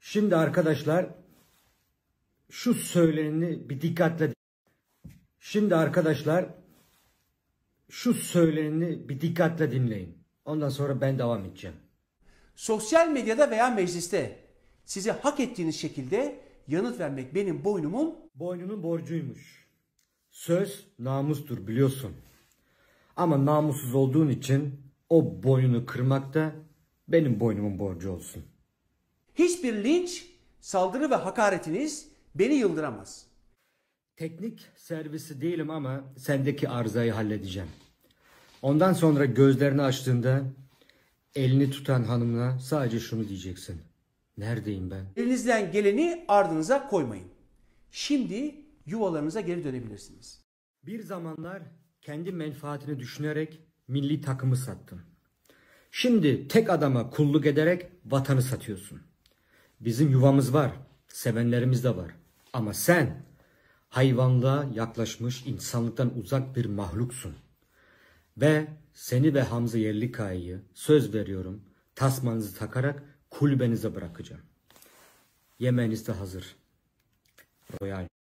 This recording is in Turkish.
Şimdi arkadaşlar şu söyleneni bir dikkatle Şimdi arkadaşlar şu söyleneni bir dikkatle dinleyin. Ondan sonra ben devam edeceğim. Sosyal medyada veya mecliste size hak ettiğiniz şekilde yanıt vermek benim boynumun boynunun borcuymuş. Söz namustur biliyorsun. Ama namussuz olduğun için o boynunu kırmak da benim boynumun borcu olsun. Hiçbir linç, saldırı ve hakaretiniz beni yıldıramaz. Teknik servisi değilim ama sendeki arızayı halledeceğim. Ondan sonra gözlerini açtığında elini tutan hanımına sadece şunu diyeceksin. Neredeyim ben? Elinizden geleni ardınıza koymayın. Şimdi yuvalarınıza geri dönebilirsiniz. Bir zamanlar kendi menfaatini düşünerek milli takımı sattın. Şimdi tek adama kulluk ederek vatanı satıyorsun. Bizim yuvamız var, sevenlerimiz de var. Ama sen hayvanlığa yaklaşmış insanlıktan uzak bir mahluksun. Ve seni ve Hamza Yerlikaya'yı söz veriyorum tasmanızı takarak kulübenize bırakacağım. Yemeğiniz de hazır. Royal.